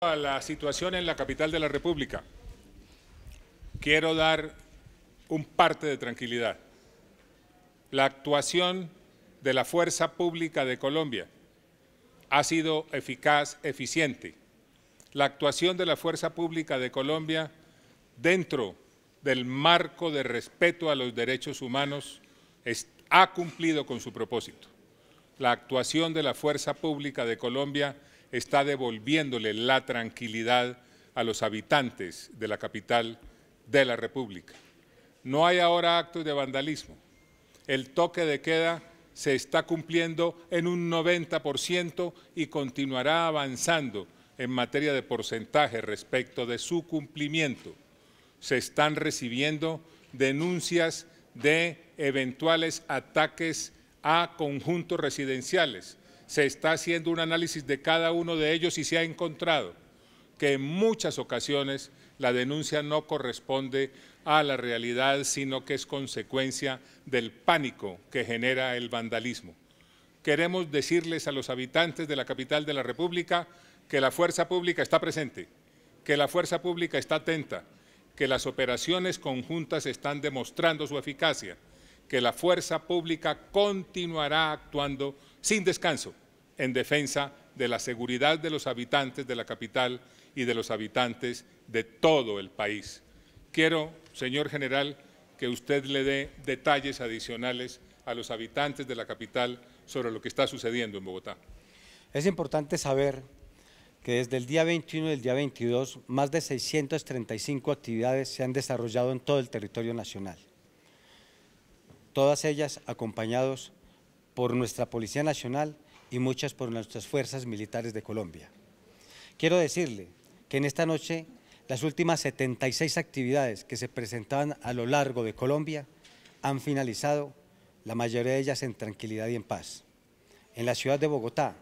a la situación en la capital de la República, quiero dar un parte de tranquilidad. La actuación de la Fuerza Pública de Colombia ha sido eficaz, eficiente. La actuación de la Fuerza Pública de Colombia dentro del marco de respeto a los derechos humanos ha cumplido con su propósito la actuación de la Fuerza Pública de Colombia está devolviéndole la tranquilidad a los habitantes de la capital de la República. No hay ahora actos de vandalismo. El toque de queda se está cumpliendo en un 90% y continuará avanzando en materia de porcentaje respecto de su cumplimiento. Se están recibiendo denuncias de eventuales ataques a conjuntos residenciales. Se está haciendo un análisis de cada uno de ellos y se ha encontrado que en muchas ocasiones la denuncia no corresponde a la realidad, sino que es consecuencia del pánico que genera el vandalismo. Queremos decirles a los habitantes de la capital de la República que la fuerza pública está presente, que la fuerza pública está atenta, que las operaciones conjuntas están demostrando su eficacia que la fuerza pública continuará actuando sin descanso en defensa de la seguridad de los habitantes de la capital y de los habitantes de todo el país. Quiero, señor general, que usted le dé detalles adicionales a los habitantes de la capital sobre lo que está sucediendo en Bogotá. Es importante saber que desde el día 21 y el día 22 más de 635 actividades se han desarrollado en todo el territorio nacional todas ellas acompañados por nuestra Policía Nacional y muchas por nuestras fuerzas militares de Colombia. Quiero decirle que en esta noche las últimas 76 actividades que se presentaban a lo largo de Colombia han finalizado, la mayoría de ellas en tranquilidad y en paz. En la ciudad de Bogotá,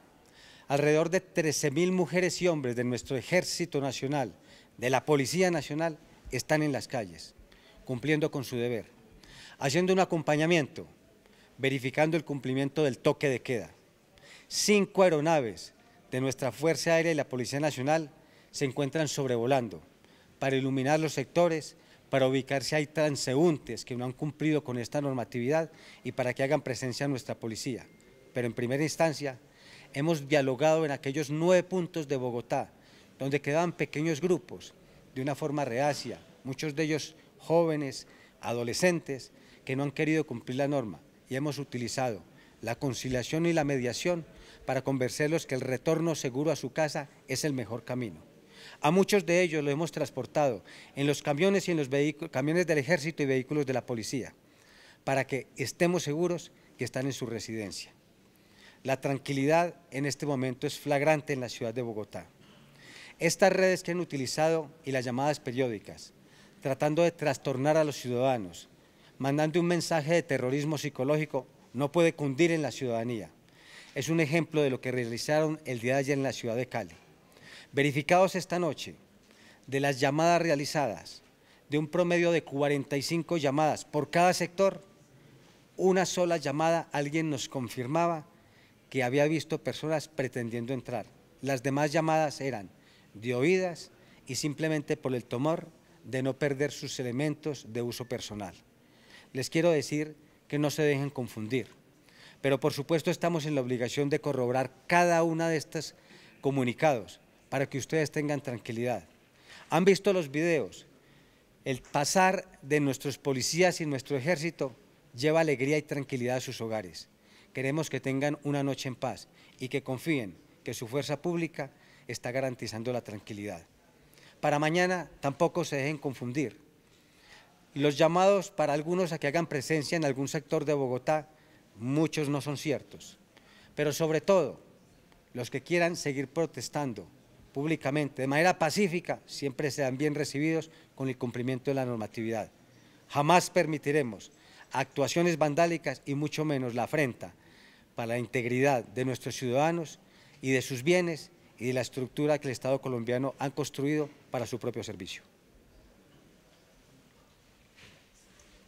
alrededor de 13.000 mujeres y hombres de nuestro Ejército Nacional, de la Policía Nacional, están en las calles, cumpliendo con su deber haciendo un acompañamiento, verificando el cumplimiento del toque de queda. Cinco aeronaves de nuestra Fuerza Aérea y la Policía Nacional se encuentran sobrevolando para iluminar los sectores, para ubicar si hay transeúntes que no han cumplido con esta normatividad y para que hagan presencia nuestra policía. Pero en primera instancia hemos dialogado en aquellos nueve puntos de Bogotá, donde quedaban pequeños grupos, de una forma reacia, muchos de ellos jóvenes, adolescentes, que no han querido cumplir la norma y hemos utilizado la conciliación y la mediación para convencerlos que el retorno seguro a su casa es el mejor camino. A muchos de ellos lo hemos transportado en los camiones y en los camiones del ejército y vehículos de la policía, para que estemos seguros que están en su residencia. La tranquilidad en este momento es flagrante en la ciudad de Bogotá. Estas redes que han utilizado y las llamadas periódicas, tratando de trastornar a los ciudadanos, mandando un mensaje de terrorismo psicológico, no puede cundir en la ciudadanía. Es un ejemplo de lo que realizaron el día de ayer en la ciudad de Cali. Verificados esta noche de las llamadas realizadas, de un promedio de 45 llamadas por cada sector, una sola llamada alguien nos confirmaba que había visto personas pretendiendo entrar. Las demás llamadas eran de oídas y simplemente por el temor de no perder sus elementos de uso personal les quiero decir que no se dejen confundir. Pero por supuesto estamos en la obligación de corroborar cada una de estos comunicados para que ustedes tengan tranquilidad. Han visto los videos. El pasar de nuestros policías y nuestro ejército lleva alegría y tranquilidad a sus hogares. Queremos que tengan una noche en paz y que confíen que su fuerza pública está garantizando la tranquilidad. Para mañana tampoco se dejen confundir y los llamados para algunos a que hagan presencia en algún sector de Bogotá, muchos no son ciertos. Pero sobre todo, los que quieran seguir protestando públicamente, de manera pacífica, siempre serán bien recibidos con el cumplimiento de la normatividad. Jamás permitiremos actuaciones vandálicas y mucho menos la afrenta para la integridad de nuestros ciudadanos y de sus bienes y de la estructura que el Estado colombiano ha construido para su propio servicio.